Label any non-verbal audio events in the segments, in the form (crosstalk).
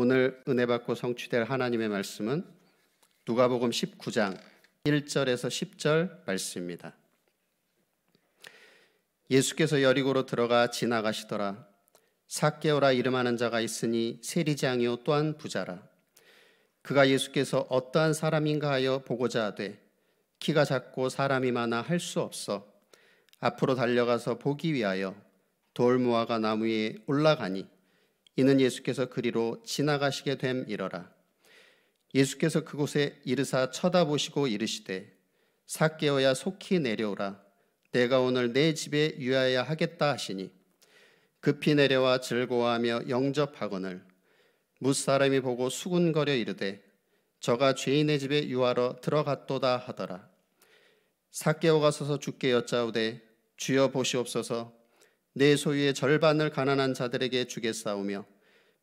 오늘 은혜 받고 성취될 하나님의 말씀은 누가복음 19장 1절에서 10절 말씀입니다. 예수께서 여리고로 들어가 지나가시더라. 사개오라 이름하는 자가 있으니 세리장이요 또한 부자라. 그가 예수께서 어떠한 사람인가 하여 보고자 하되 키가 작고 사람이 많아 할 수 없어 앞으로 달려가서 보기 위하여 돌 모아가 나무에 올라가니 이는 예수께서 그리로 지나가시게 됨이러라. 예수께서 그곳에 이르사 쳐다보시고 이르시되 사께어야 속히 내려오라. 내가 오늘 내 집에 유하여야 하겠다 하시니 급히 내려와 즐거워하며 영접하거늘 무사람이 보고 수군거려 이르되 저가 죄인의 집에 유하러 들어갔도다 하더라. 사께오가 서서 주께 여짜오되 주여 보시옵소서 내 소유의 절반을 가난한 자들에게 주게싸우며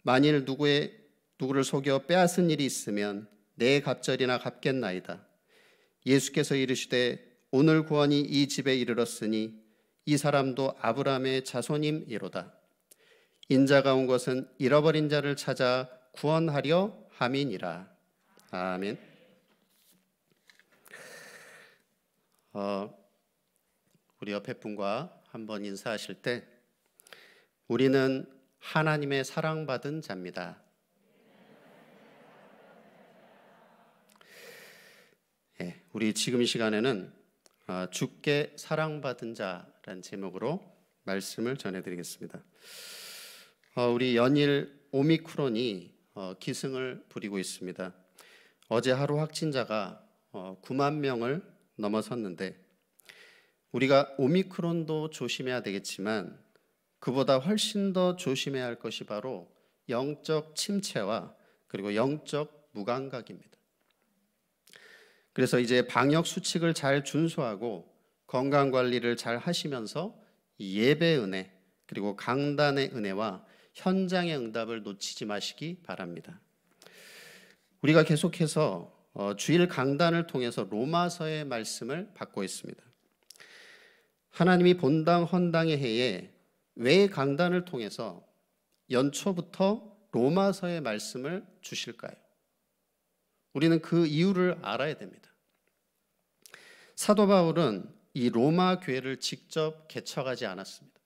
만일 누구의 누구를 속여 빼앗은 일이 있으면 내 갑절이나 갚겠나이다. 예수께서 이르시되 오늘 구원이 이 집에 이르렀으니 이 사람도 아브라함의 자손임이로다. 인자가 온 것은 잃어버린 자를 찾아 구원하려 함이니라. 아멘. 어, 우리 옆에 분과 한번 인사하실 때 우리는 하나님의 사랑받은 자입니다. 예, 우리 지금 시간에는 죽게 아, 사랑받은 자라는 제목으로 말씀을 전해드리겠습니다. 어, 우리 연일 오미크론이 어, 기승을 부리고 있습니다. 어제 하루 확진자가 9만 어, 명을 넘어섰는데 우리가 오미크론도 조심해야 되겠지만 그보다 훨씬 더 조심해야 할 것이 바로 영적 침체와 그리고 영적 무감각입니다. 그래서 이제 방역 수칙을 잘 준수하고 건강 관리를 잘 하시면서 예배 은혜 그리고 강단의 은혜와 현장의 응답을 놓치지 마시기 바랍니다. 우리가 계속해서 어, 주일 강단을 통해서 로마서의 말씀을 받고 있습니다. 하나님이 본당 헌당의 해에 왜 강단을 통해서 연초부터 로마서의 말씀을 주실까요? 우리는 그 이유를 알아야 됩니다. 사도 바울은 이 로마 교회를 직접 개척하지 않았습니다.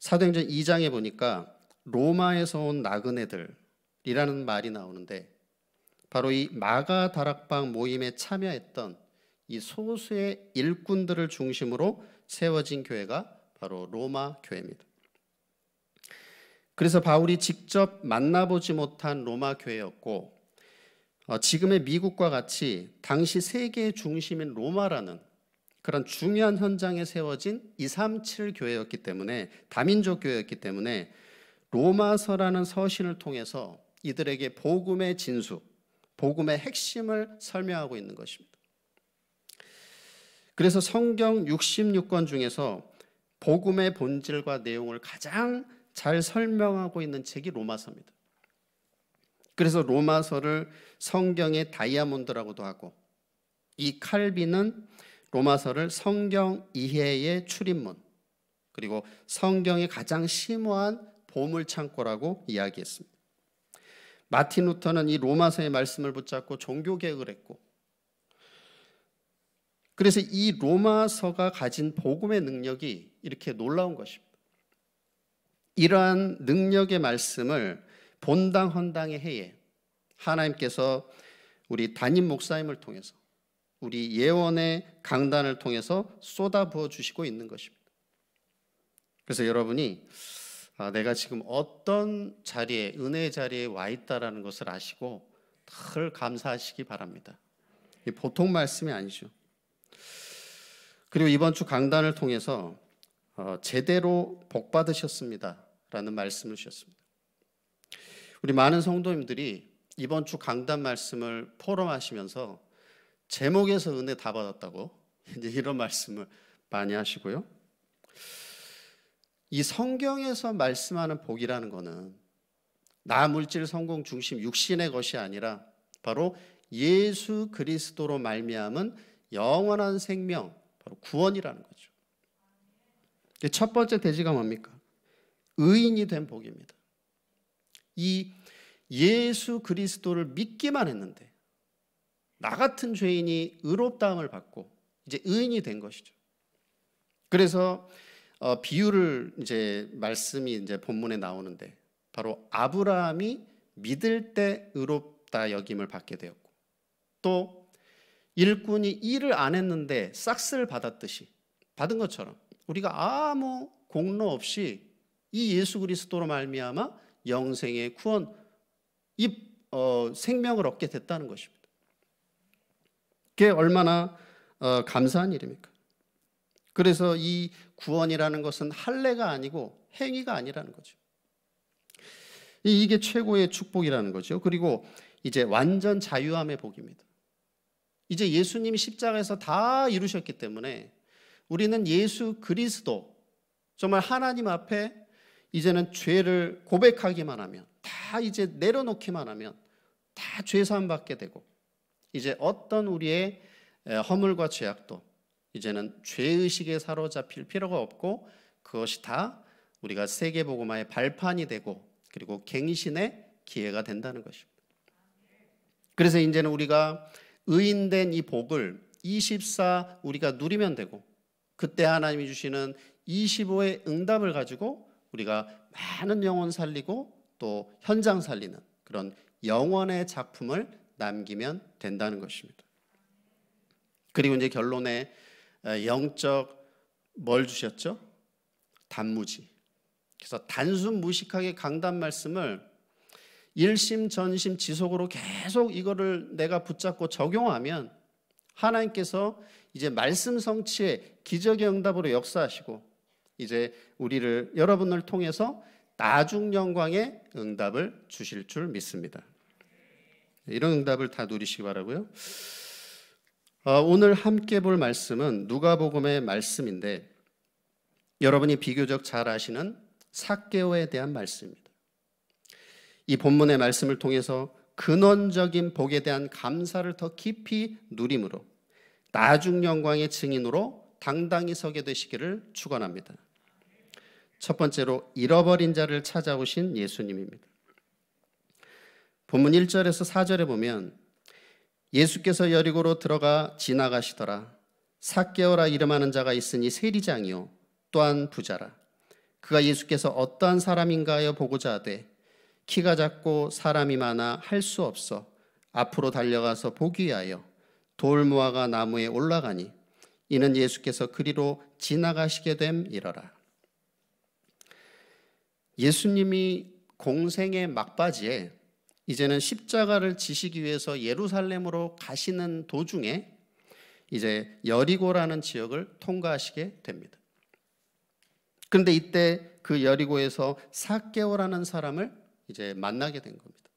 사도행전 2장에 보니까 로마에서 온 나그네들이라는 말이 나오는데 바로 이 마가 다락방 모임에 참여했던 이 소수의 일꾼들을 중심으로 세워진 교회가 바로 로마 교회입니다. 그래서 바울이 직접 만나보지 못한 로마 교회였고 어, 지금의 미국과 같이 당시 세계의 중심인 로마라는 그런 중요한 현장에 세워진 237 교회였기 때문에 다민족 교회였기 때문에 로마서라는 서신을 통해서 이들에게 복음의 진수, 복음의 핵심을 설명하고 있는 것입니다. 그래서 성경 66권 중에서 복음의 본질과 내용을 가장 잘 설명하고 있는 책이 로마서입니다. 그래서 로마서를 성경의 다이아몬드라고도 하고 이 칼빈은 로마서를 성경 이해의 출입문 그리고 성경의 가장 심오한 보물 창고라고 이야기했습니다. 마틴 루터는 이 로마서의 말씀을 붙잡고 종교 개혁을 했고 그래서 이 로마서가 가진 복음의 능력이 이렇게 놀라운 것입니다. 이러한 능력의 말씀을 본당 헌당의 해에 하나님께서 우리 담임 목사님을 통해서 우리 예원의 강단을 통해서 쏟아부어 주시고 있는 것입니다. 그래서 여러분이 아, 내가 지금 어떤 자리에 은혜의 자리에 와 있다라는 것을 아시고 늘 감사하시기 바랍니다. 보통 말씀이 아니죠. 그리고 이번 주 강단을 통해서 어, 제대로 복 받으셨습니다라는 말씀을 주셨습니다. 우리 많은 성도님들이 이번 주 강단 말씀을 포럼하시면서 제목에서 은혜 다 받았다고 (laughs) 이제 이런 말씀을 많이 하시고요. 이 성경에서 말씀하는 복이라는 것은 나 물질 성공 중심 육신의 것이 아니라 바로 예수 그리스도로 말미암은 영원한 생명, 바로 구원이라는 거죠. 첫 번째 대지가 뭡니까? 의인이 된 복입니다. 이 예수 그리스도를 믿기만 했는데 나 같은 죄인이 의롭다함을 받고 이제 의인이 된 것이죠. 그래서 어, 비유를 이제 말씀이 이제 본문에 나오는데 바로 아브라함이 믿을 때 의롭다 여김을 받게 되었고 또 일꾼이 일을 안 했는데 싹스를 받았듯이 받은 것처럼 우리가 아무 공로 없이 이 예수 그리스도로 말미암아 영생의 구원 이 어, 생명을 얻게 됐다는 것입니다. 그게 얼마나 어, 감사한 일입니까? 그래서 이 구원이라는 것은 할례가 아니고 행위가 아니라는 거죠. 이게 최고의 축복이라는 거죠. 그리고 이제 완전 자유함의 복입니다. 이제 예수님이 십자가에서 다 이루셨기 때문에 우리는 예수 그리스도 정말 하나님 앞에 이제는 죄를 고백하기만 하면 다 이제 내려놓기만 하면 다 죄사함 받게 되고 이제 어떤 우리의 허물과 죄악도 이제는 죄의식에 사로잡힐 필요가 없고 그것이 다 우리가 세계보고마의 발판이 되고 그리고 갱신의 기회가 된다는 것입니다. 그래서 이제는 우리가 의인된 이 복을 24 우리가 누리면 되고 그때 하나님이 주시는 25의 응답을 가지고 우리가 많은 영혼 살리고 또 현장 살리는 그런 영원의 작품을 남기면 된다는 것입니다. 그리고 이제 결론에 영적 뭘 주셨죠? 단무지. 그래서 단순 무식하게 강단 말씀을 일심 전심 지속으로 계속 이거를 내가 붙잡고 적용하면 하나님께서 이제 말씀 성취의 기적의 응답으로 역사하시고 이제 우리를 여러분을 통해서 나중 영광의 응답을 주실 줄 믿습니다. 이런 응답을 다 누리시기 바라고요. 어, 오늘 함께 볼 말씀은 누가복음의 말씀인데 여러분이 비교적 잘 아시는 사개오에 대한 말씀입니다. 이 본문의 말씀을 통해서 근원적인 복에 대한 감사를 더 깊이 누림으로 나중 영광의 증인으로 당당히 서게 되시기를 축원합니다. 첫 번째로 잃어버린 자를 찾아오신 예수님입니다. 본문 1절에서 4절에 보면 예수께서 여리고로 들어가 지나가시더라 삭개오라 이름하는 자가 있으니 세리장이요 또한 부자라 그가 예수께서 어떠한 사람인가 하여 보고자 하되 키가 작고 사람이 많아 할 수 없어 앞으로 달려가서 보기 위하여 돌무화가 나무에 올라가니 이는 예수께서 그리로 지나가시게 됨이러라. 예수님이 공생의 막바지에 이제는 십자가를 지시기 위해서 예루살렘으로 가시는 도중에 이제 여리고라는 지역을 통과하시게 됩니다. 그런데 이때 그 여리고에서 사개오라는 사람을 이제 만나게 된 겁니다.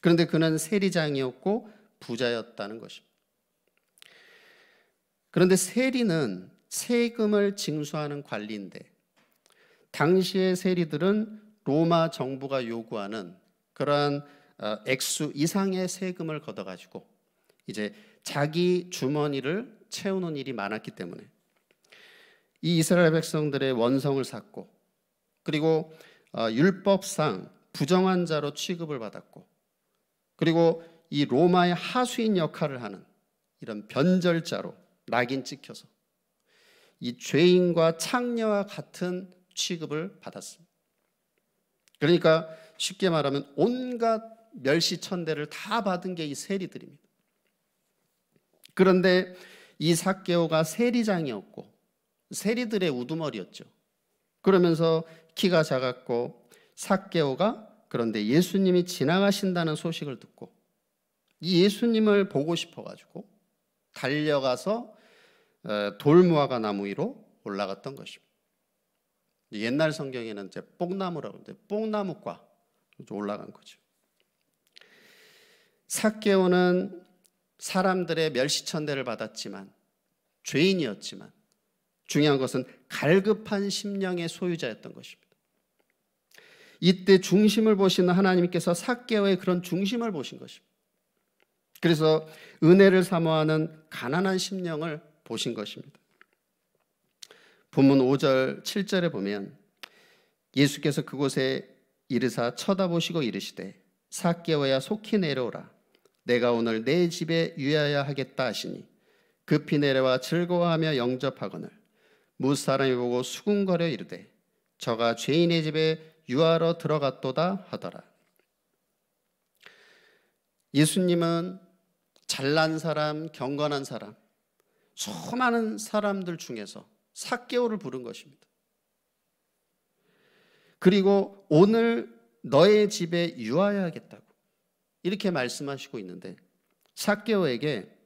그런데 그는 세리장이었고 부자였다는 것입니다. 그런데 세리는 세금을 징수하는 관리인데 당시의 세리들은 로마 정부가 요구하는 그러한 어, 액수 이상의 세금을 걷어가지고 이제 자기 주머니를 채우는 일이 많았기 때문에 이 이스라엘 백성들의 원성을 샀고 그리고 어, 율법상 부정한자로 취급을 받았고 그리고 이 로마의 하수인 역할을 하는 이런 변절자로 낙인 찍혀서 이 죄인과 창녀와 같은 취급을 받았습니다. 그러니까 쉽게 말하면 온갖 멸시천대를 다 받은 게 이 세리들입니다. 그런데 이 사케오가 세리장이었고 세리들의 우두머리였죠. 그러면서 키가 작았고 사케오가 그런데 예수님이 지나가신다는 소식을 듣고 이 예수님을 보고 싶어가지고 달려가서 어, 돌무화과 나무 위로 올라갔던 것입니다. 옛날 성경에는 이제 뽕나무라고 하는데 뽕나무과 올라간 거죠. 사케오는 사람들의 멸시천대를 받았지만 죄인이었지만 중요한 것은 갈급한 심령의 소유자였던 것입니다. 이때 중심을 보시는 하나님께서 사개와의 그런 중심을 보신 것입니다. 그래서 은혜를 사모하는 가난한 심령을 보신 것입니다. 본문 5절 7절에 보면 예수께서 그곳에 이르사 쳐다보시고 이르시되 사개와야 속히 내려오라 내가 오늘 내 집에 유하야 하겠다 하시니 급히 내려와 즐거워하며 영접하거늘 무사람이 보고 수군거려 이르되 저가 죄인의 집에 유하러 들어갔도다 하더라. 예수님은 잘난 사람, 경건한 사람, 수많은 사람들 중에서 사개오를 부른 것입니다. 그리고 오늘 너의 집에 유하여야겠다고 이렇게 말씀하시고 있는데 사개오에게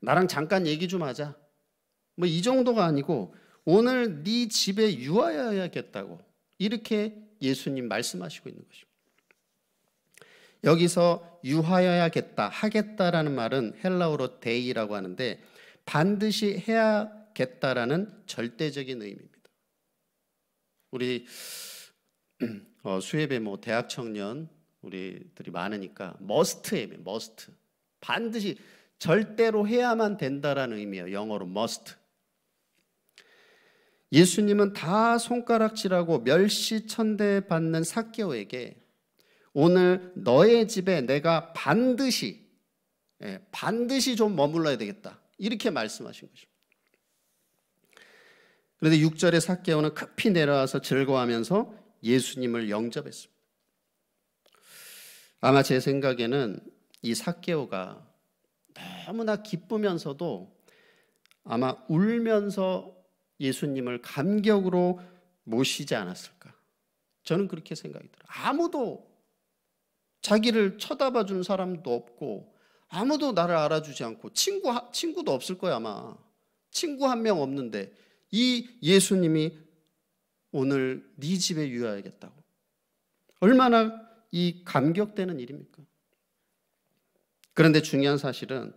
나랑 잠깐 얘기 좀 하자. 뭐 이 정도가 아니고 오늘 네 집에 유하여야겠다고 이렇게 예수님 말씀하시고 있는 것입니다. 여기서 유하여야겠다, 하겠다라는 말은 헬라어로 데이라고 하는데 반드시 해야겠다라는 절대적인 의미입니다. 우리 (clears throat) 어, 수협에 뭐 대학 청년 우리들이 많으니까 머스트예요. 머스트. 반드시 절대로 해야만 된다라는 의미예요. 영어로 m u s 예수님은 다 손가락질하고 멸시천대 받는 사개오에게 오늘 너의 집에 내가 반드시 예, 반드시 좀 머물러야 되겠다 이렇게 말씀하신 것입니다. 그런데 6절에 사개오는 급히 내려와서 즐거워하면서 예수님을 영접했습니다. 아마 제 생각에는 이 사개오가 너무나 기쁘면서도 아마 울면서 예수님을 감격으로 모시지 않았을까? 저는 그렇게 생각이 들어요. 아무도 자기를 쳐다봐 준 사람도 없고 아무도 나를 알아주지 않고 친구 친구도 없을 거야 아마. 친구 한 명 없는데 이 예수님이 오늘 네 집에 유하겠다고 얼마나 이 감격되는 일입니까? 그런데 중요한 사실은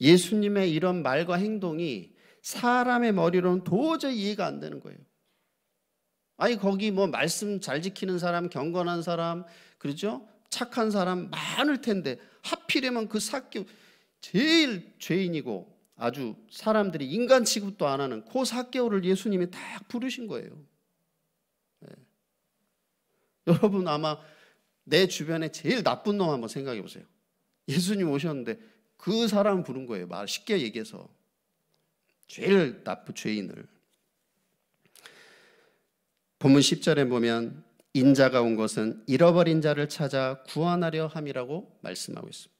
예수님의 이런 말과 행동이 사람의 머리로는 도저히 이해가 안 되는 거예요. 아니 거기 뭐 말씀 잘 지키는 사람, 경건한 사람, 그렇죠? 착한 사람 많을 텐데 하필이면 그 사교 제일 죄인이고 아주 사람들이 인간 취급도 안 하는 고 그 사개월을 예수님이 딱 부르신 거예요. 네. 여러분 아마 내 주변에 제일 나쁜 놈 한번 생각해 보세요. 예수님 오셨는데 그 사람 부른 거예요. 말 쉽게 얘기해서 제일 나쁜 죄인을. 본문 10절에 보면 인자가 온 것은 잃어버린 자를 찾아 구원하려 함이라고 말씀하고 있습니다.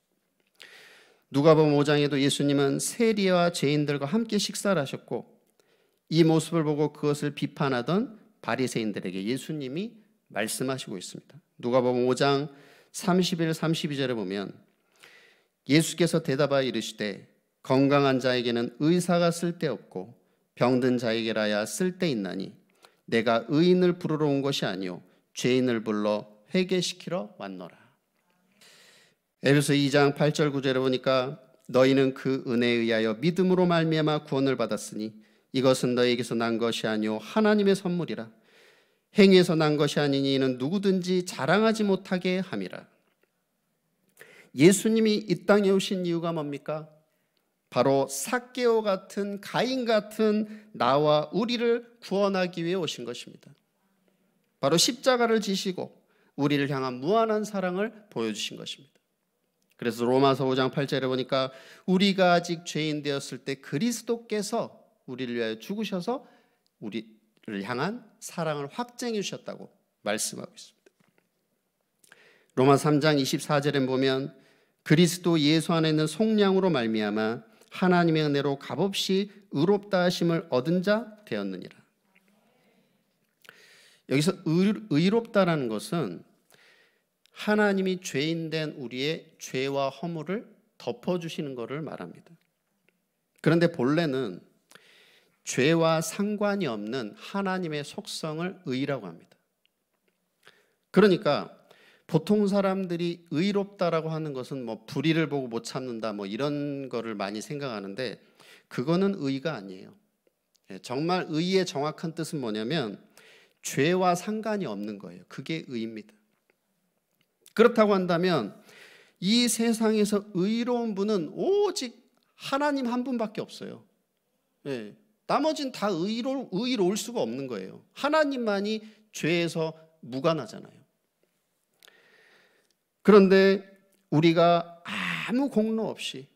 누가복음 5장에도 예수님은 세리와 죄인들과 함께 식사를 하셨고 이 모습을 보고 그것을 비판하던 바리새인들에게 예수님이 말씀하시고 있습니다. 누가복음 5장 31, 32절에 보면 예수께서 대답하여 이르시되 건강한 자에게는 의사가 쓸데없고 병든 자에게라야 쓸데있나니 내가 의인을 부르러 온 것이 아니오 죄인을 불러 회개시키러 왔노라. 에베소 2장 8절 9절에 보니까 너희는 그 은혜에 의하여 믿음으로 말미암아 구원을 받았으니 이것은 너희에게서 난 것이 아니요 하나님의 선물이라 행위에서 난 것이 아니니 이는 누구든지 자랑하지 못하게 함이라. 예수님이 이 땅에 오신 이유가 뭡니까? 바로 사개오 같은 가인 같은 나와 우리를 구원하기 위해 오신 것입니다. 바로 십자가를 지시고 우리를 향한 무한한 사랑을 보여주신 것입니다. 그래서 로마서 5장 8절에 보니까 우리가 아직 죄인 되었을 때 그리스도께서 우리를 위하여 죽으셔서 우리를 향한 사랑을 확증해 주셨다고 말씀하고 있습니다. 로마 3장 24절에 보면 그리스도 예수 안에 있는 속량으로 말미암아 하나님의 은혜로 값없이 의롭다 하심을 얻은 자 되었느니라. 여기서 의, 롭다라는 것은 하나님이 죄인 된 우리의 죄와 허물을 덮어 주시는 것을 말합니다. 그런데 본래는 죄와 상관이 없는 하나님의 속성을 의라고 합니다. 그러니까 보통 사람들이 의롭다라고 하는 것은 뭐 불의를 보고 못 참는다 뭐 이런 거를 많이 생각하는데 그거는 의가 아니에요. 예, 정말 의의 정확한 뜻은 뭐냐면 죄와 상관이 없는 거예요. 그게 의입니다. 그렇다고 한다면 이 세상에서 의로운 분은 오직 하나님 한 분밖에 없어요. 예. 나머진 다 의로, 의로울 수가 없는 거예요. 하나님만이 죄에서 무관하잖아요. 그런데 우리가 아무 공로 없이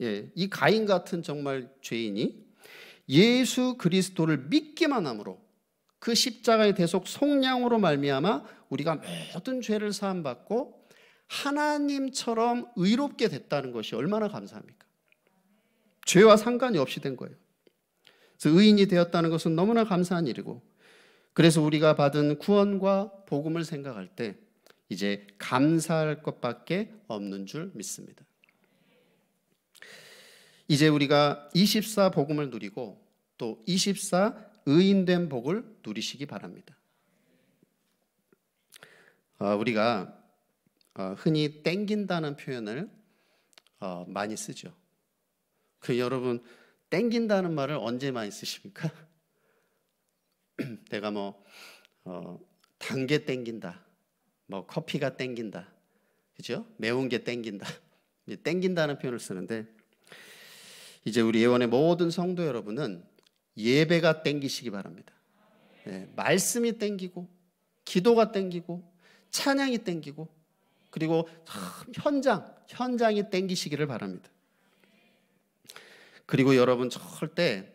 예, 이 가인 같은 정말 죄인이 예수 그리스도를 믿기만 함으로 그 십자가의 대속 속량으로 말미암아 우리가 모든 죄를 사함 받고 하나님처럼 의롭게 됐다는 것이 얼마나 감사합니까? 죄와 상관이 없이 된 거예요. 그래서 의인이 되었다는 것은 너무나 감사한 일이고 그래서 우리가 받은 구원과 복음을 생각할 때 이제 감사할 것밖에 없는 줄 믿습니다. 이제 우리가 24 복음을 누리고 또 24 의인된 복을 누리시기 바랍니다. 어, 우리가 어, 흔히 땡긴다는 표현을 어, 많이 쓰죠. 그 여러분 땡긴다는 말을 언제 많이 쓰십니까? (clears throat) 내가 뭐 어, 단계 땡긴다. 뭐 커피가 땡긴다. 그죠? 매운 게 땡긴다. (laughs) 땡긴다는 표현을 쓰는데 이제 우리 예원의 모든 성도 여러분은 예배가 땡기시기 바랍니다. 네, 말씀이 땡기고 기도가 땡기고 찬양이 땡기고 그리고 현장 현장이 땡기시기를 바랍니다. 그리고 여러분 절대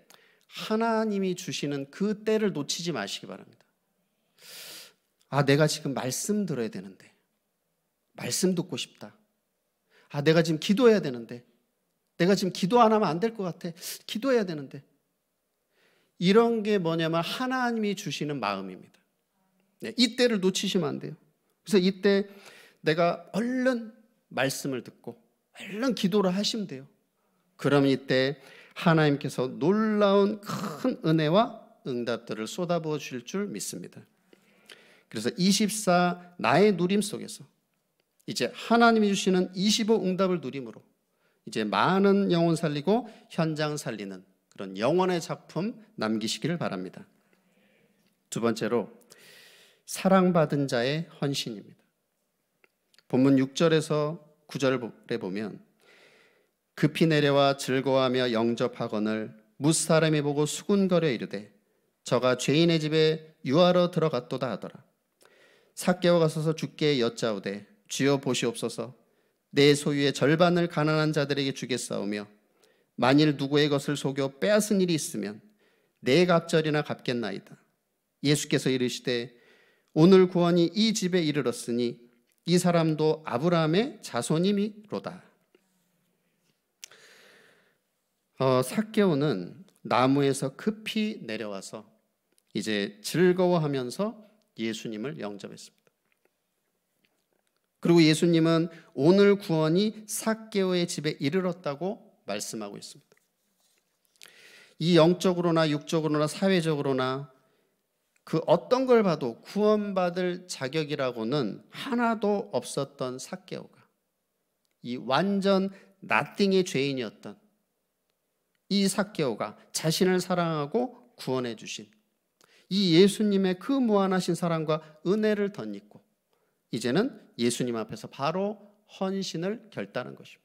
하나님이 주시는 그 때를 놓치지 마시기 바랍니다. 아, 내가 지금 말씀 들어야 되는데. 말씀 듣고 싶다. 아, 내가 지금 기도해야 되는데. 내가 지금 기도 안 하면 안 될 것 같아. 기도해야 되는데. 이런 게 뭐냐면 하나님이 주시는 마음입니다. 네, 이때를 놓치시면 안 돼요. 그래서 이때 내가 얼른 말씀을 듣고 얼른 기도를 하시면 돼요. 그럼 이때 하나님께서 놀라운 큰 은혜와 응답들을 쏟아부어 주실 줄 믿습니다. 그래서 24 나의 누림 속에서 이제 하나님이 주시는 25 응답을 누림으로 이제 많은 영혼 살리고 현장 살리는 그런 영원의 작품 남기시기를 바랍니다. 두 번째로 사랑받은 자의 헌신입니다. 본문 6절에서 9절에 보면 급히 내려와 즐거워하며 영접하거늘 무사람이 보고 수군거려 이르되 저가 죄인의 집에 유하러 들어갔도다 하더라. 삭개오가 서서 주께 여짜오되 주여 보시옵소서 내 소유의 절반을 가난한 자들에게 주겠사오며 만일 누구의 것을 속여 빼앗은 일이 있으면 내 갑절이나 갚겠나이다. 예수께서 이르시되 오늘 구원이 이 집에 이르렀으니 이 사람도 아브라함의 자손임이로다. 어, 사케오는 나무에서 급히 내려와서 이제 즐거워하면서 예수님을 영접했습니다. 그리고 예수님은 오늘 구원이 사개오의 집에 이르렀다고 말씀하고 있습니다. 이 영적으로나 육적으로나 사회적으로나 그 어떤 걸 봐도 구원받을 자격이라고는 하나도 없었던 사개오가 이 완전 나띵의 죄인이었던 이 사개오가 자신을 사랑하고 구원해 주신 이 예수님의 그 무한하신 사랑과 은혜를 덧입고 이제는 예수님 앞에서 바로 헌신을 결단한 것입니다.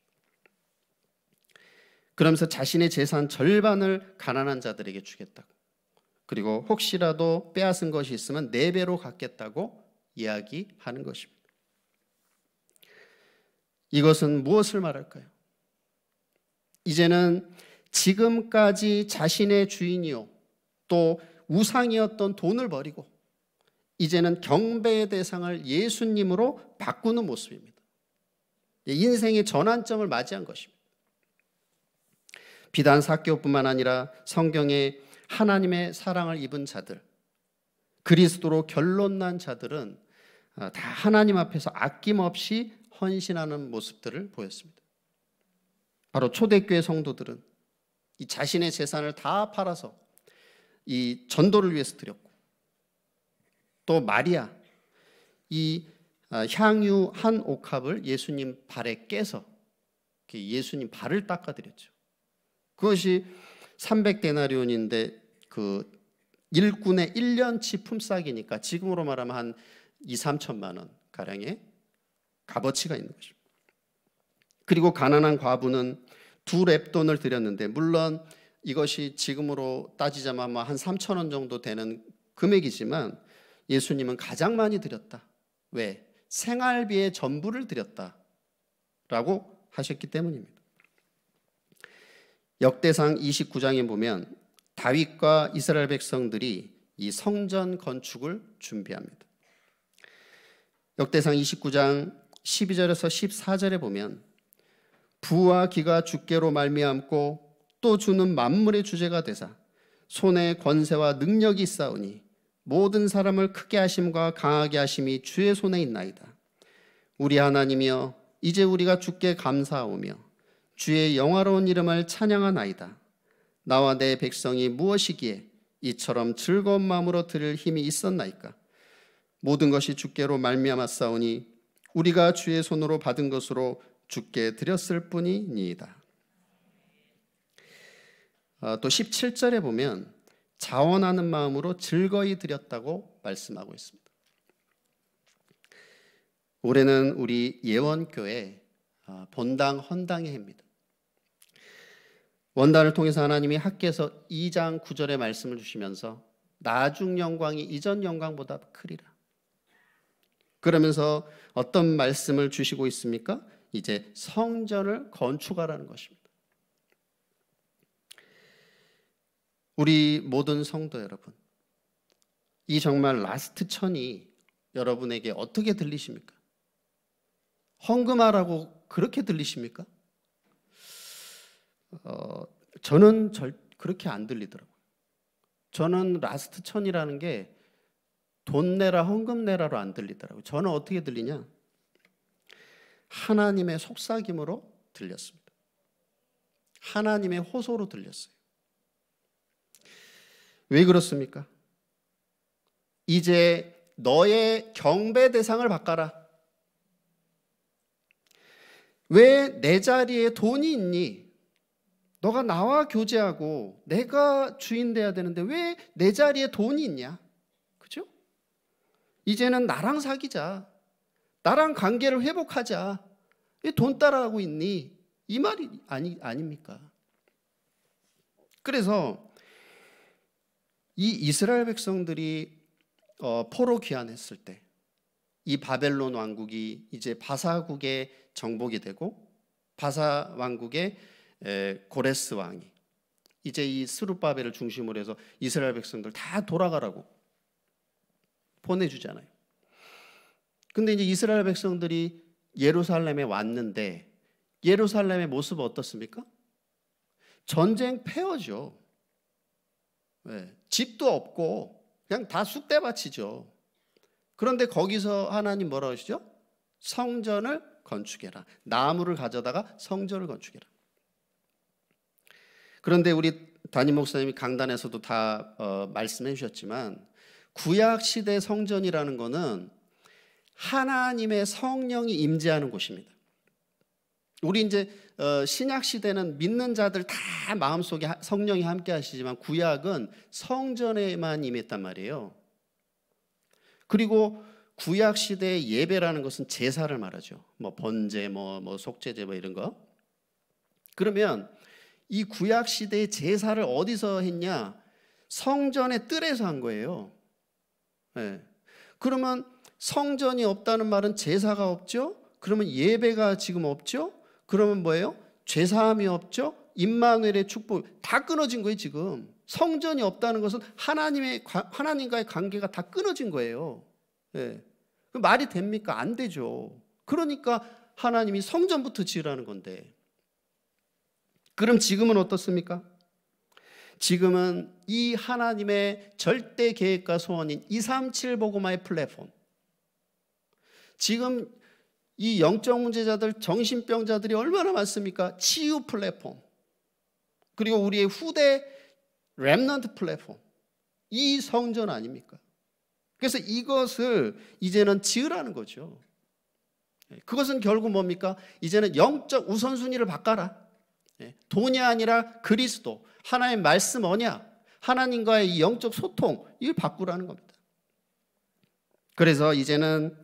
그러면서 자신의 재산 절반을 가난한 자들에게 주겠다고 그리고 혹시라도 빼앗은 것이 있으면 네 배로 갚겠다고 이야기하는 것입니다. 이것은 무엇을 말할까요? 이제는 지금까지 자신의 주인이요 또 우상이었던 돈을 버리고 이제는 경배의 대상을 예수님으로 바꾸는 모습입니다. 예, 인생의 전환점을 맞이한 것입니다. 비단 사교뿐만 아니라 성경에 하나님의 사랑을 입은 자들, 그리스도로 결론난 자들은 아, 다 하나님 앞에서 아낌없이 헌신하는 모습들을 보였습니다. 바로 초대교회 성도들은 이 자신의 재산을 다 팔아서 이 전도를 위해서 드렸고 또 마리아 이 아, 향유 한 옥합을 예수님 발에 깨서 예수님 발을 닦아 드렸죠. 그것이 300데나리온인데 그 일꾼의 1년치 품삯이니까 지금으로 말하면 한 2, 3천만 원 가량의 값어치가 있는 것입니다. 그리고 가난한 과부는 두 랩돈을 드렸는데 물론 이것이 지금으로 따지자면 한 3천 원 정도 되는 금액이지만 예수님은 가장 많이 드렸다. 왜? 생활비의 전부를 드렸다. 라고 하셨기 때문입니다. 역대상 29장에 보면 다윗과 이스라엘 백성들이 이 성전 건축을 준비합니다. 역대상 29장 12절에서 14절에 보면 부와 기가 주께로 말미암고 또 주는 만물의 주제가 되사 손에 권세와 능력이 있사오니 모든 사람을 크게 하심과 강하게 하심이 주의 손에 있나이다. 우리 하나님이여 이제 우리가 주께 감사하오며 주의 영화로운 이름을 찬양하나이다. 나와 내 백성이 무엇이기에 이처럼 즐거운 마음으로 들을 힘이 있었나이까? 모든 것이 주께로 말미암았사오니 우리가 주의 손으로 받은 것으로 주께 드렸을 뿐이니이다. 어, 또 17절에 보면 자원하는 마음으로 즐거이 드렸다고 말씀하고 있습니다. 올해는 우리 예원교회 어, 본당 헌당의 해입니다. 원단을 통해서 하나님이 학계에서 2장 9절의 말씀을 주시면서 나중 영광이 이전 영광보다 크리라. 그러면서 어떤 말씀을 주시고 있습니까? 이제 성전을 건축하라는 것입니다. 우리 모든 성도 여러분, 이 정말 라스트 천이 여러분에게 어떻게 들리십니까? 헌금하라고 그렇게 들리십니까? 어, 저는 절, 그렇게 안 들리더라고요. 저는 라스트 천이라는 게 돈 내라 헌금 내라로 안 들리더라고요. 저는 어떻게 들리냐? 하나님의 속삭임으로 들렸습니다. 하나님의 호소로 들렸어요. 왜 그렇습니까? 이제 너의 경배 대상을 바꿔라. 왜 내 자리에 돈이 있니? 너가 나와 교제하고 내가 주인 돼야 되는데 왜 내 자리에 돈이 있냐? 그죠? 이제는 나랑 사귀자. 나랑 관계를 회복하자. 왜 돈 따라하고 있니? 이 말이 아니 아닙니까? 그래서 이 이스라엘 백성들이 어, 포로 귀환했을 때 이 바벨론 왕국이 이제 바사국의 정복이 되고 바사 왕국의 에, 고레스 왕이 이제 이 스룹바벨을 중심으로 해서 이스라엘 백성들 다 돌아가라고 보내주잖아요. 근데 이제 이스라엘 백성들이 예루살렘에 왔는데 예루살렘의 모습은 어떻습니까? 전쟁 패어죠. 네. 집도 없고 그냥 다 쑥대밭이죠. 그런데 거기서 하나님 뭐라 하시죠? 성전을 건축해라. 나무를 가져다가 성전을 건축해라. 그런데 우리 담임 목사님이 강단에서도 다 어, 말씀해 주셨지만 구약 시대 성전이라는 것은 하나님의 성령이 임재하는 곳입니다. 우리 이제 어, 신약 시대는 믿는 자들 다 마음속에 성령이 함께 하시지만 구약은 성전에만 임했단 말이에요. 그리고 구약 시대의 예배라는 것은 제사를 말하죠. 뭐 번제, 뭐, 뭐 속죄제, 뭐 이런 거. 그러면 이 구약 시대의 제사를 어디서 했냐? 성전의 뜰에서 한 거예요. 네. 그러면 성전이 없다는 말은 제사가 없죠? 그러면 예배가 지금 없죠? 그러면 뭐예요? 죄사함이 없죠? 임마누엘의 축복 다 끊어진 거예요 지금. 성전이 없다는 것은 하나님의 하나님과의 관계가 다 끊어진 거예요. 예. 그 말이 됩니까? 안 되죠. 그러니까 하나님이 성전부터 지으라는 건데. 그럼 지금은 어떻습니까? 지금은 이 하나님의 절대 계획과 소원인 237 보고마의 플랫폼. 지금 이 영적 문제자들, 정신병자들이 얼마나 많습니까? 치유 플랫폼. 그리고 우리의 후대 랩넌트 플랫폼. 이 성전 아닙니까? 그래서 이것을 이제는 지으라는 거죠. 예, 그것은 결국 뭡니까? 이제는 영적 우선순위를 바꿔라. 예, 돈이 아니라 그리스도, 하나의 말씀 언약, 하나님과의 이 영적 소통, 이걸 바꾸라는 겁니다. 그래서 이제는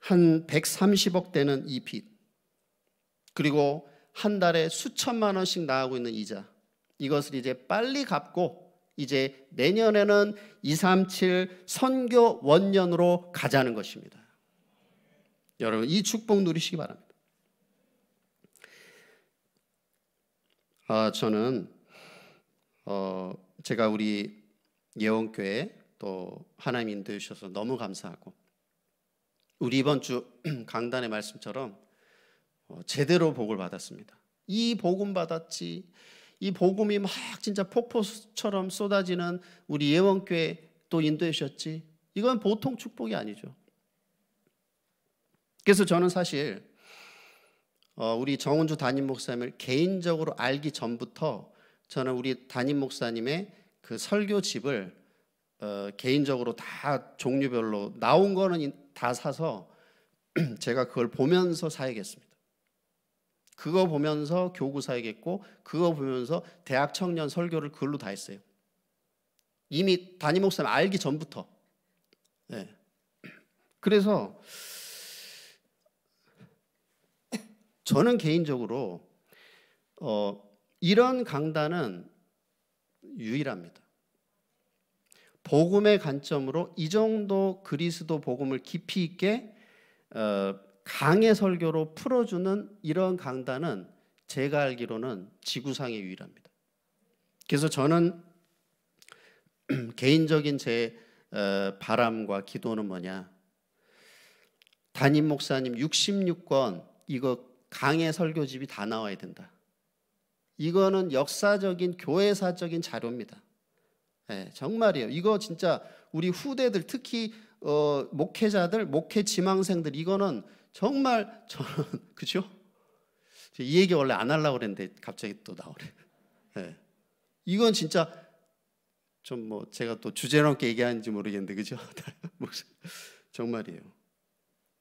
한 130억 되는 이 빚, 그리고 한 달에 수천만 원씩 나가고 있는 이자, 이것을 이제 빨리 갚고 이제 내년에는 237 선교 원년으로 가자는 것입니다. 여러분 이 축복 누리시기 바랍니다. 아, 저는 어, 제가 우리 예원교회 또 하나님 인도해 주셔서 너무 감사하고 우리 이번 주 (clears throat) 강단의 말씀처럼 어, 제대로 복을 받았습니다. 이 복음 받았지. 이 복음이 막 진짜 폭포처럼 쏟아지는 우리 예원교회 또 인도해 주셨지. 이건 보통 축복이 아니죠. 그래서 저는 사실 어, 우리 정은주 담임 목사님을 개인적으로 알기 전부터 저는 우리 담임 목사님의 그 설교집을 어, 개인적으로 다 종류별로 나온 거는 다 사서 (clears throat) 제가 그걸 보면서 사야겠습니다. 그거 보면서 교구 사야겠고 그거 보면서 대학 청년 설교를 글로 다 했어요. 이미 담임 목사님 알기 전부터. 네. (clears throat) 그래서 저는 개인적으로 어, 이런 강단은 유일합니다. 복음의 관점으로 이 정도 그리스도 복음을 깊이 있게 어, 강의 설교로 풀어주는 이런 강단은 제가 알기로는 지구상에 유일합니다. 그래서 저는 (clears throat) 개인적인 제 어, 바람과 기도는 뭐냐 담임 목사님 66권 이거 강의 설교집이 다 나와야 된다. 이거는 역사적인 교회사적인 자료입니다. 예, 정말이에요. 이거 진짜 우리 후대들 특히 어, 목회자들, 목회 지망생들 이거는 정말 저는 (laughs) 그죠? 이 얘기 원래 안 하려고 그랬는데 갑자기 또 나오네. 예. 이건 진짜 좀 뭐 제가 또 주제넘게 얘기하는지 모르겠는데 그죠? (laughs) 정말이에요.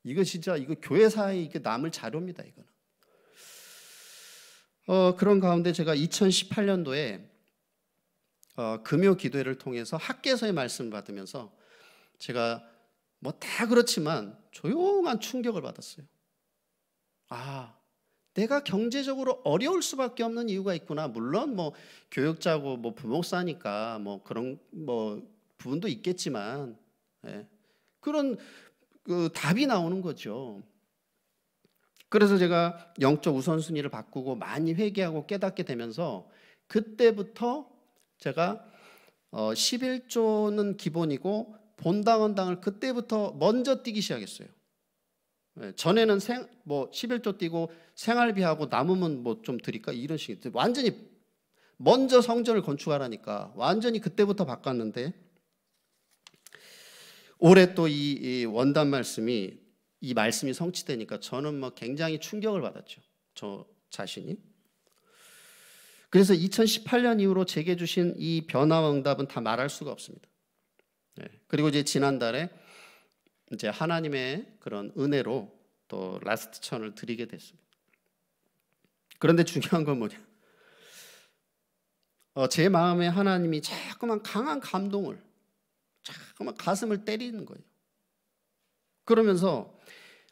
이건 진짜 이거 교회 사이에 이게 남을 자료입니다 이거는. 어, 그런 가운데 제가 2018년도에 어, 금요 기도회를 통해서 학계서의 에 말씀을 받으면서 제가 뭐 다 그렇지만 조용한 충격을 받았어요. 아, 내가 경제적으로 어려울 수밖에 없는 이유가 있구나. 물론 뭐 교육자고 뭐 부목사니까 뭐 그런 뭐 부분도 있겠지만 예. 그런 그 답이 나오는 거죠. 그래서 제가 영적 우선순위를 바꾸고 많이 회개하고 깨닫게 되면서 그때부터 제가 어 11조는 기본이고 본당헌당을 그때부터 먼저 뛰기 시작했어요. 예, 전에는 생, 뭐 11조 뛰고 생활비하고 남으면 뭐 좀 드릴까 이런 식이 완전히 먼저 성전을 건축하라니까 완전히 그때부터 바꿨는데 올해 또 이 원단 말씀이 이 말씀이 성취되니까 저는 뭐 굉장히 충격을 받았죠. 저 자신이. 그래서 2018년 이후로 제게 주신 이 변화 응답은 다 말할 수가 없습니다. 네. 그리고 이제 지난달에 이제 하나님의 그런 은혜로 또 라스트 천을 드리게 됐습니다. 그런데 중요한 건 뭐냐? 어, 제 마음에 하나님이 자꾸만 강한 감동을 자꾸만 가슴을 때리는 거예요. 그러면서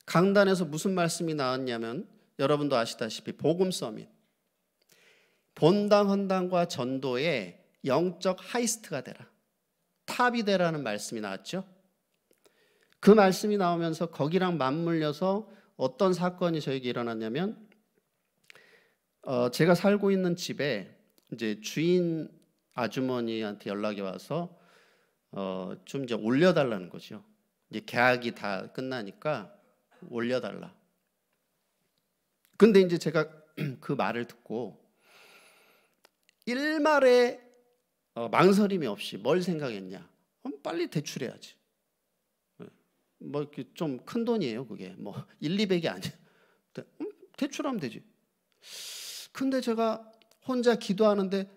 강단에서 무슨 말씀이 나왔냐면 여러분도 아시다시피 복음 서밋 본당 헌당과 전도의 영적 하이스트가 되라. 탑이 되라는 말씀이 나왔죠. 그 말씀이 나오면서 거기랑 맞물려서 어떤 사건이 저에게 일어났냐면 어, 제가 살고 있는 집에 이제 주인 아주머니한테 연락이 와서 어, 좀 이제 올려달라는 거죠. 이제 계약이 다 끝나니까 올려달라. 근데 이제 제가 (clears throat) 그 말을 듣고 일말의 어, 망설임이 없이 뭘 생각했냐? 그럼 빨리 대출해야지. 예. 뭐좀큰 돈이에요, 그게. 뭐 1, 200이 아니야. 대출하면 되지. 근데 제가 혼자 기도하는데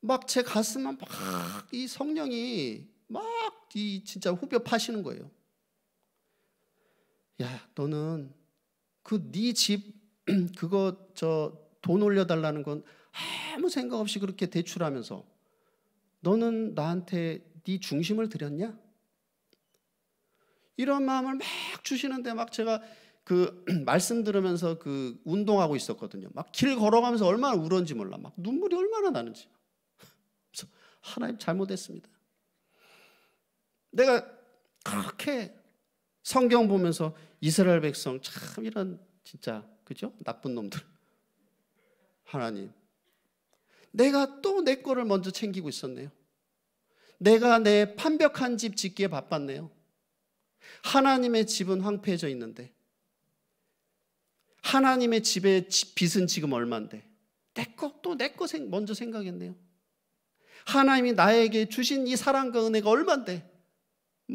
막 제 가슴만 막 이 성령이 막 이 진짜 후벼 파시는 거예요. 야, 너는 그 네 집 (clears throat) 그거 저 돈 올려달라는 건 아무 생각 없이 그렇게 대출하면서 너는 나한테 네 중심을 드렸냐? 이런 마음을 막 주시는데 막 제가 그 (clears throat) 말씀 들으면서 그 운동하고 있었거든요. 막 길 걸어가면서 얼마나 울었는지 몰라. 막 눈물이 얼마나 나는지. 하나님 잘못했습니다. 내가 그렇게 성경 보면서 이스라엘 백성 참 이런 진짜 그죠? 나쁜 놈들. 하나님 내가 또 내 거를 먼저 챙기고 있었네요. 내가 내 판벽한 집 짓기에 바빴네요. 하나님의 집은 황폐해져 있는데 하나님의 집의 빚은 지금 얼만데 내 거 또 내 거 먼저 생각했네요. 하나님이 나에게 주신 이 사랑과 은혜가 얼만데 뭐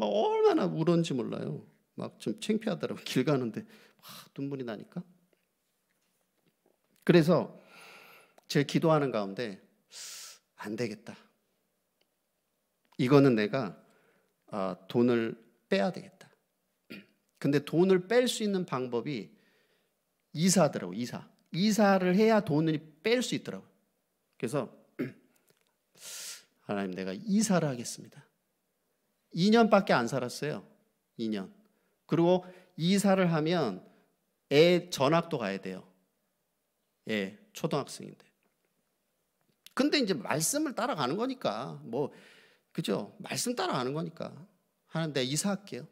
막 얼마나 울었는지 몰라요. 막 좀 창피하더라고 길 가는데 와, 아, 눈물이 나니까. 그래서 제가 기도하는 가운데 안 되겠다. 이거는 내가 아, 돈을 빼야 되겠다. (clears throat) 근데 돈을 뺄 수 있는 방법이 이사더라고 이사. 이사를 해야 돈을 뺄 수 있더라고. 그래서 (clears throat) 하나님 내가 이사를 하겠습니다. 2년밖에 안 살았어요. 2년. 그리고 이사를 하면 애 전학도 가야 돼요. 예, 초등학생인데. 근데 이제 말씀을 따라가는 거니까 뭐 그죠? 말씀 따라가는 거니까 하는데 이사할게요.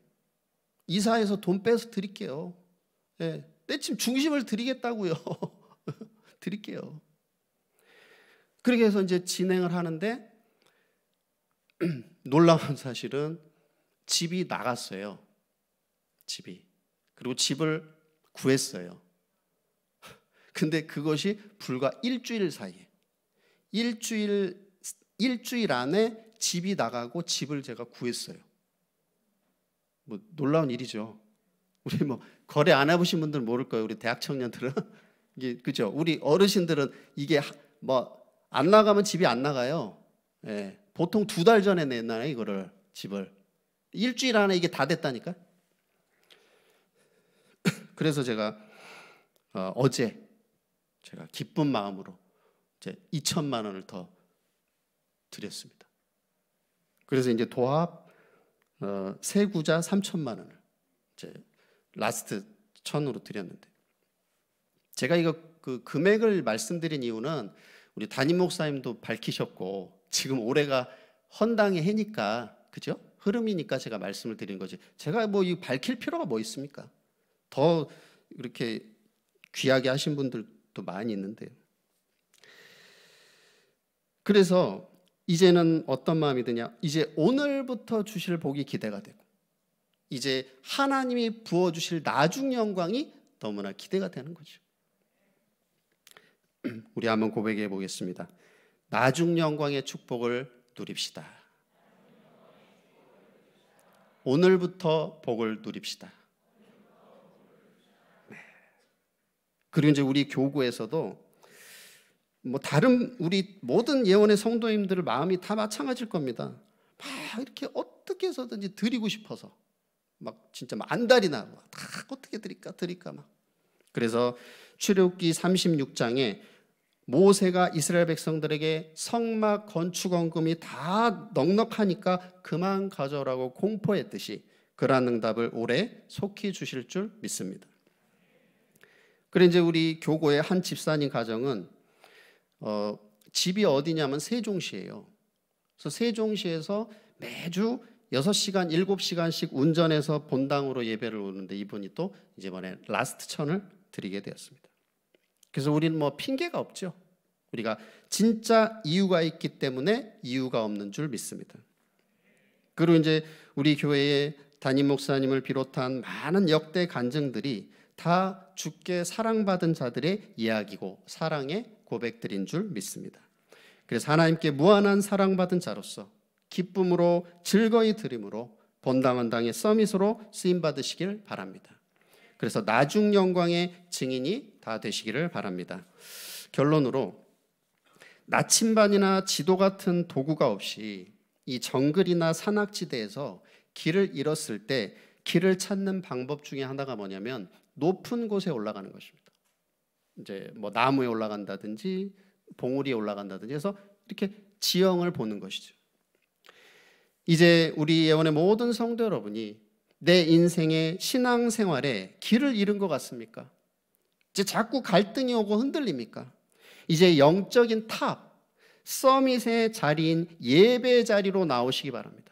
이사해서 돈 빼서 드릴게요. 예, 때쯤 중심을 드리겠다고요. (laughs) 드릴게요. 그렇게 해서 이제 진행을 하는데 (clears throat) 놀라운 사실은 집이 나갔어요. 집이. 그리고 집을 구했어요. 근데 그것이 불과 일주일 사이에 일주일 일주일 안에 집이 나가고 집을 제가 구했어요. 뭐 놀라운 일이죠. 우리 뭐 거래 안 해보신 분들 모를 거예요. 우리 대학 청년들은 (laughs) 이게 그죠. 우리 어르신들은 이게 뭐안 나가면 집이 안 나가요. 예, 보통 두 달 전에 냈나요 이거를 집을 일주일 안에 이게 다 됐다니까. (laughs) 그래서 제가 어, 어제 제가 기쁜 마음으로 이제 2천만 원을 더 드렸습니다. 그래서 이제 도합 어, 세구자 3천만 원을 이제 라스트 천으로 드렸는데 제가 이거 그 금액을 말씀드린 이유는 우리 담임 목사님도 밝히셨고 지금 올해가 헌당의 해니까 그죠? 흐름이니까 제가 말씀을 드린 거지. 제가 뭐 이 밝힐 필요가 뭐 있습니까? 더 이렇게 귀하게 하신 분들도 많이 있는데요. 그래서 이제는 어떤 마음이 드냐? 이제 오늘부터 주실 복이 기대가 되고 이제 하나님이 부어 주실 나중 영광이 너무나 기대가 되는 거죠. (clears throat) 우리 한번 고백해 보겠습니다. 나중 영광의 축복을 누립시다. 오늘부터 복을 누립시다. 네. 그리고 이제 우리 교구에서도 뭐 다른 우리 모든 예원의 성도님들을 마음이 다 마찬가지일 겁니다. 막 이렇게 어떻게 해서든지 드리고 싶어서 막 진짜 막달이 나고 뭐 다 어떻게 드릴까 드릴까 막 그래서 출애굽기 36장에 모세가 이스라엘 백성들에게 성막 건축 원금이 다 넉넉하니까 그만 가져라고 공포했듯이 그러한 응답을 올해 속히 주실 줄 믿습니다. 그래 이제 우리 교고의 한 집사님 가정은 어, 집이 어디냐면 세종시예요. 그래서 세종시에서 매주 6시간, 7시간씩 운전해서 본당으로 예배를 오는데 이분이 또 이제 이번에 라스트 천을 드리게 되었습니다. 그래서 우리는 뭐 핑계가 없죠. 우리가 진짜 이유가 있기 때문에 이유가 없는 줄 믿습니다. 그리고 이제 우리 교회의 담임 목사님을 비롯한 많은 역대 간증들이 다 주께 사랑받은 자들의 이야기고 사랑의 고백드린 줄 믿습니다. 그래서 하나님께 무한한 사랑받은 자로서 기쁨으로 즐거이 드림으로 본당원당의 서밋으로 쓰임 받으시길 바랍니다. 그래서 나중 영광의 증인이 다 되시기를 바랍니다. 결론으로 나침반이나 지도 같은 도구가 없이 이 정글이나 산악지대에서 길을 잃었을 때 길을 찾는 방법 중에 하나가 뭐냐면 높은 곳에 올라가는 것입니다. 이제 뭐 나무에 올라간다든지 봉우리에 올라간다든지 해서 이렇게 지형을 보는 것이죠. 이제 우리 예원의 모든 성도 여러분이 내 인생의 신앙생활에 길을 잃은 것 같습니까? 이제 자꾸 갈등이 오고 흔들립니까? 이제 영적인 탑, 서밋의 자리인 예배 자리로 나오시기 바랍니다.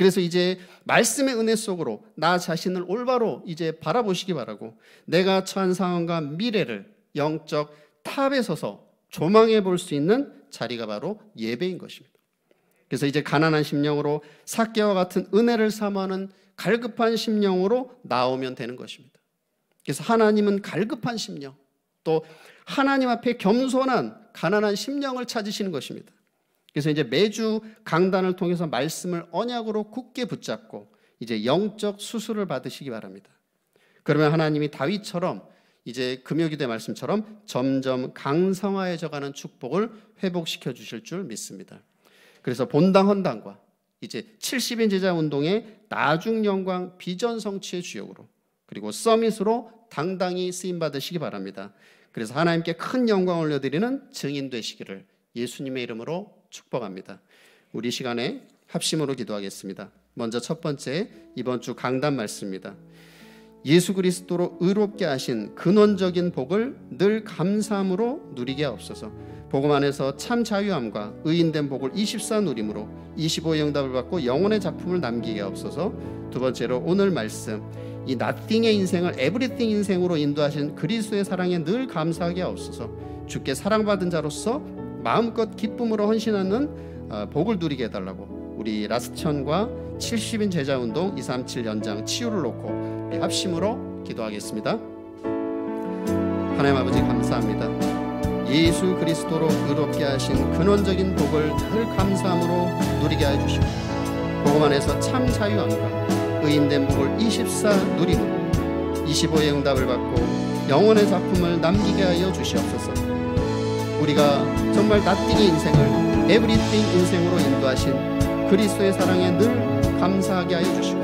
그래서 이제 말씀의 은혜 속으로 나 자신을 올바로 이제 바라보시기 바라고 내가 처한 상황과 미래를 영적 탑에 서서 조망해 볼 수 있는 자리가 바로 예배인 것입니다. 그래서 이제 가난한 심령으로 사개와 같은 은혜를 삼아는 갈급한 심령으로 나오면 되는 것입니다. 그래서 하나님은 갈급한 심령, 또 하나님 앞에 겸손한 가난한 심령을 찾으시는 것입니다. 그래서 이제 매주 강단을 통해서 말씀을 언약으로 굳게 붙잡고 이제 영적 수술을 받으시기 바랍니다. 그러면 하나님이 다윗처럼 이제 금요기대 말씀처럼 점점 강성화해져가는 축복을 회복시켜 주실 줄 믿습니다. 그래서 본당 헌당과 이제 70인 제자 운동의 나중 영광 비전 성취의 주역으로 그리고 서밋으로 당당히 쓰임 받으시기 바랍니다. 그래서 하나님께 큰 영광 올려드리는 증인 되시기를 예수님의 이름으로 축복합니다. 우리 시간에 합심으로 기도하겠습니다. 먼저 첫 번째 이번 주 강단 말씀입니다. 예수 그리스도로 의롭게 하신 근원적인 복을 늘 감사함으로 누리게 하옵소서. 복음 안에서 참 자유함과 의인된 복을 24 누림으로 25의 응답을 받고 영혼의 작품을 남기게 하옵소서. 두 번째로 오늘 말씀 이 nothing의 인생을 everything 인생으로 인도하신 그리스도의 사랑에 늘 감사하게 하옵소서. 주께 사랑받은 자로서 마음껏 기쁨으로 헌신하는 어, 복을 누리게 해달라고 우리 라스천과 70인 제자 운동 237 연장 치유를 놓고 우리 합심으로 기도하겠습니다. 하나님 아버지 감사합니다. 예수 그리스도로 의롭게 하신 근원적인 복을 늘 감사함으로 누리게 하 주시고 복음 안에서 참 자유함과 의인된 복을 24 누리고 25의 응답을 받고 영혼의 작품을 남기게 하여 주시옵소서. 우리가 정말 낫띵이 인생을 에브리띵 인생으로 인도하신 그리스도의 사랑에 늘 감사하게 하여 주시고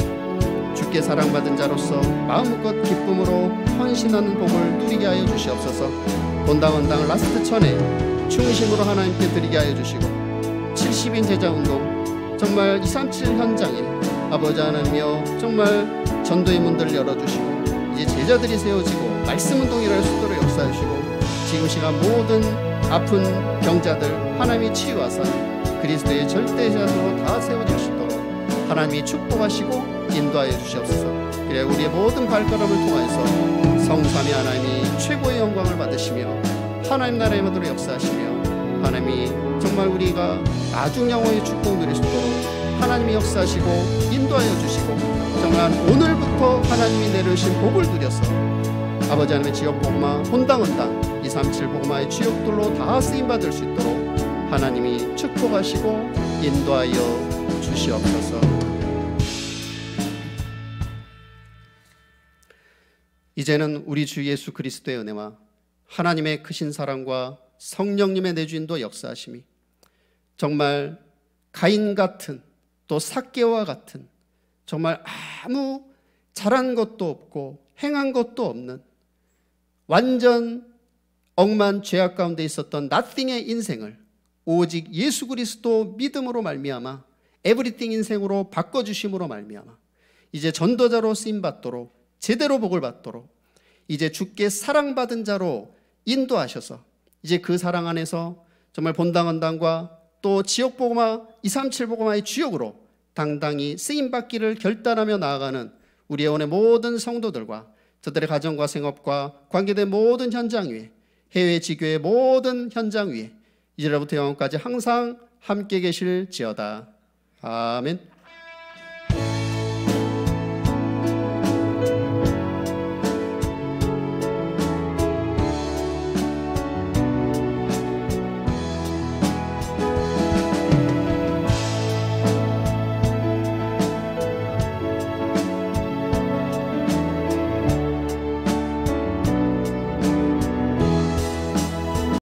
주께 사랑받은 자로서 마음껏 기쁨으로 헌신하는 복을 누리게 하여 주시옵소서 본당 원당 라스트 천에 중심으로 하나님께 드리게 하여 주시고 70인 제자운동 정말 237 현장에 아버지 하나님여 정말 전도의 문들 열어주시고 이제 제자들이 세워지고 말씀은 동일할 수도를 역사하시고 지금 시간 모든 아픈 병자들 하나님이 치유하사 그리스도의 절대자로 다 세워주시도록 하나님이 축복하시고 인도하여 주시옵소서. 그래 우리의 모든 발걸음을 통하여서 성삼위 하나님이 최고의 영광을 받으시며 하나님 나라의 모드로 역사하시며 하나님이 정말 우리가 나중 영원의 축복 누릴 수 있도록 하나님이 역사하시고 인도하여 주시고 정말 오늘부터 하나님이 내려주신 복을 누려서 아버지 하나님의 지역 복마 혼당 혼당 237복마의 지역들로 다 쓰임 받을 수 있도록 하나님이 축복하시고 인도하여 주시옵소서. 이제는 우리 주 예수 그리스도의 은혜와 하나님의 크신 사랑과 성령님의 내주인도 역사하심이 정말 가인 같은 또 삭개와 같은 정말 아무 잘한 것도 없고 행한 것도 없는 완전 억만 죄악 가운데 있었던 nothing의 인생을 오직 예수 그리스도 믿음으로 말미암아 에브리띵 인생으로 바꿔 주심으로 말미암아 이제 전도자로 쓰임 받도록 제대로 복을 받도록 이제 주께 사랑받은 자로 인도하셔서 이제 그 사랑 안에서 정말 본당헌당과 또 지역보고마 237보고마의 주역으로 당당히 쓰임받기를 결단하며 나아가는 우리 의원의 모든 성도들과 저들의 가정과 생업과 관계된 모든 현장 위에 해외 지교의 모든 현장 위에 이제로부터 영원까지 항상 함께 계실지어다. 아멘.